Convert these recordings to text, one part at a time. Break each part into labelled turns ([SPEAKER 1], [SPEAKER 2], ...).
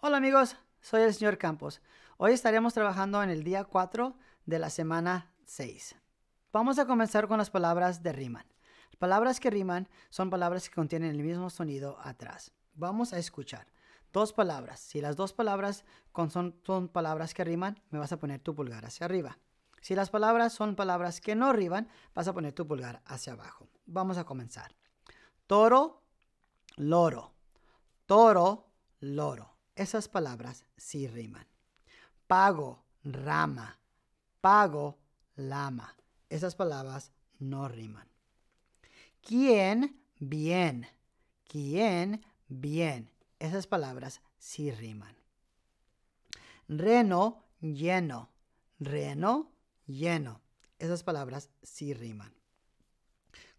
[SPEAKER 1] Hola amigos, soy el señor Campos. Hoy estaremos trabajando en el día 4 de la semana 6. Vamos a comenzar con las palabras de riman. palabras que riman son palabras que contienen el mismo sonido atrás. Vamos a escuchar dos palabras. Si las dos palabras son, son palabras que riman, me vas a poner tu pulgar hacia arriba. Si las palabras son palabras que no riman, vas a poner tu pulgar hacia abajo. Vamos a comenzar. Toro, loro. Toro, loro. Esas palabras sí riman. Pago, rama. Pago, lama. Esas palabras no riman. ¿Quién? Bien. ¿Quién? Bien. Esas palabras sí riman. Reno, lleno. Reno, lleno. Esas palabras sí riman.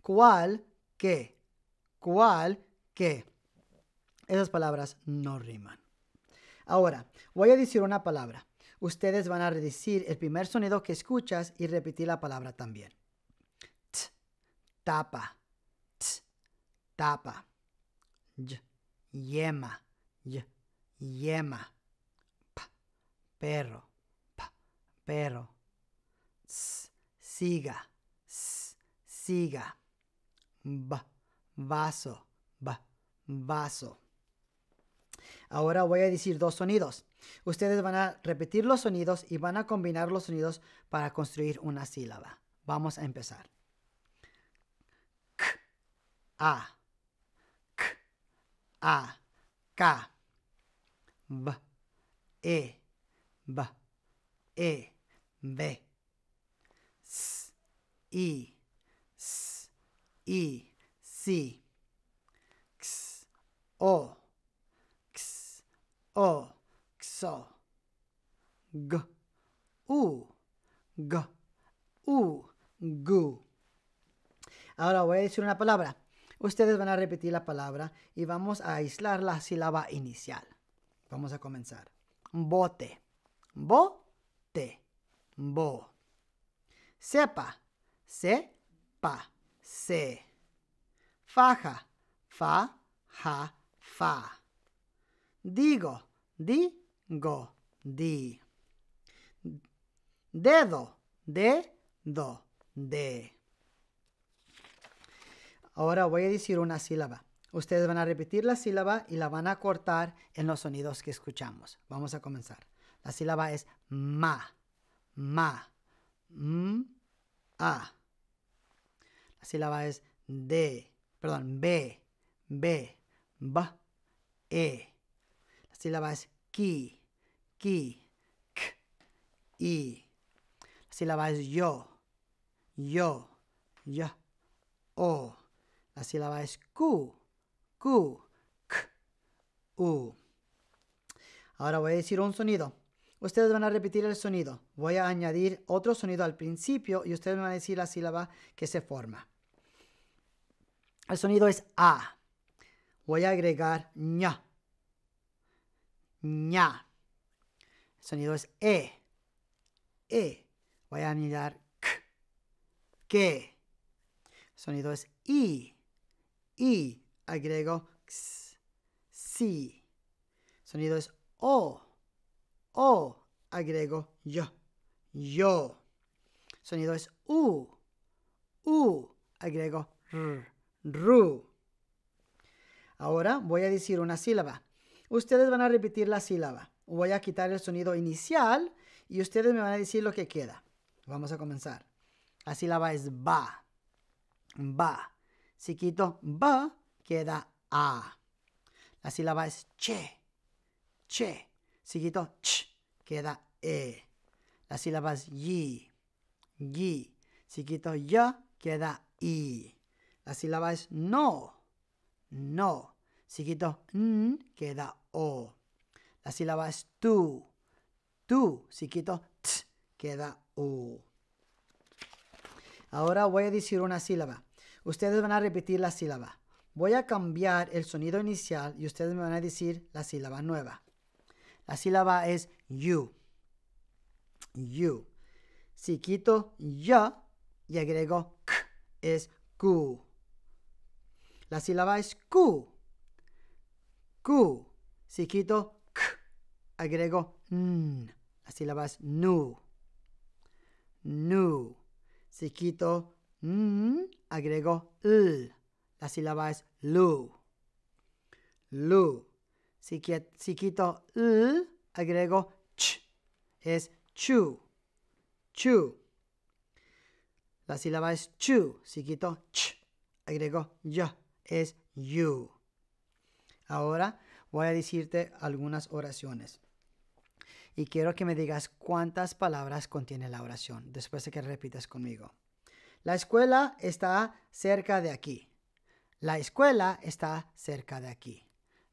[SPEAKER 1] ¿Cuál? ¿Qué? ¿Cuál? ¿Qué? Esas palabras no riman. Ahora, voy a decir una palabra. Ustedes van a decir el primer sonido que escuchas y repetir la palabra también. T, tapa, t, tapa. Y, yema, yema. P, perro, p, perro. S, siga, s, siga. B, vaso, b, vaso. Ahora voy a decir dos sonidos. Ustedes van a repetir los sonidos y van a combinar los sonidos para construir una sílaba. Vamos a empezar. K, A, K, A, K, B, E, B, E, B, S, I, S, I, C, X, O, o, xo, g, u, g, u, gu. Ahora voy a decir una palabra. Ustedes van a repetir la palabra y vamos a aislar la sílaba inicial. Vamos a comenzar. Bote, bo, te, bo. Sepa, se, pa, se. Faja, fa, ja, fa digo, di, go, di. Dedo, de, do, de. Ahora voy a decir una sílaba. Ustedes van a repetir la sílaba y la van a cortar en los sonidos que escuchamos. Vamos a comenzar. La sílaba es ma, ma, m, a. La sílaba es de, perdón, b, b, ba, e es ki, ki, k, i. sílaba es yo, yo, ya, o. La sílaba es Q, Q, K, U. Ahora voy a decir un sonido. Ustedes van a repetir el sonido. Voy a añadir otro sonido al principio y ustedes van a decir la sílaba que se forma. El sonido es A. Voy a agregar ña ña. sonido es e. E. Voy a anidar k. Que. sonido es i. I. Agrego x. Si. sonido es o. O. Agrego yo. Yo. Sonido es u. U. Agrego r. Ru. Ahora voy a decir una sílaba ustedes van a repetir la sílaba. Voy a quitar el sonido inicial y ustedes me van a decir lo que queda. Vamos a comenzar. La sílaba es ba. Ba. Si quito ba, queda a. La sílaba es che. Che. Si quito ch, queda e. La sílaba es y, Yi. Si quito ya, queda i. La sílaba es no. No. Si quito n, queda o. La sílaba es tú. Tú. Si quito t, queda u. Ahora voy a decir una sílaba. Ustedes van a repetir la sílaba. Voy a cambiar el sonido inicial y ustedes me van a decir la sílaba nueva. La sílaba es you. You. Si quito ya y agrego k, es q. La sílaba es Q. Q. Si quito k, agrego n. La sílaba es nu. Nu. Si quito n, agrego l. La sílaba es lu. Lu. Si, quito l, agrego ch. Es chu. Chu. La sílaba es chu. Si quito ch, agrego Y. Es you. Ahora voy a decirte algunas oraciones. Y quiero que me digas cuántas palabras contiene la oración, después de que repitas conmigo. La escuela está cerca de aquí. La escuela está cerca de aquí.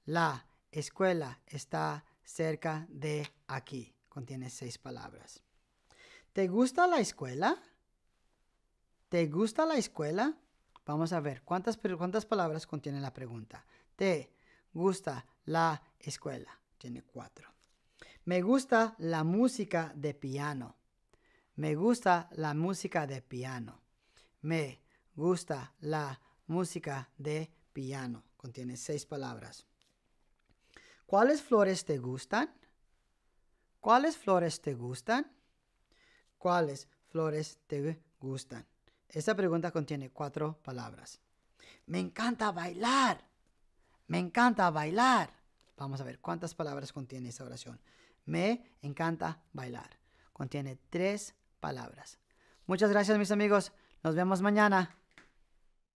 [SPEAKER 1] La escuela está cerca de aquí. Contiene seis palabras. ¿Te gusta la escuela? ¿Te gusta la escuela? Vamos a ver cuántas, cuántas palabras contiene la pregunta. ¿Te gusta la escuela. Tiene cuatro. Me gusta la música de piano. Me gusta la música de piano. Me gusta la música de piano. Contiene seis palabras. ¿Cuáles flores te gustan? ¿Cuáles flores te gustan? ¿Cuáles flores te gustan? Esta pregunta contiene cuatro palabras. Me encanta bailar. Me encanta bailar. Vamos a ver cuántas palabras contiene esta oración. Me encanta bailar. Contiene tres palabras. Muchas gracias mis amigos. Nos vemos mañana.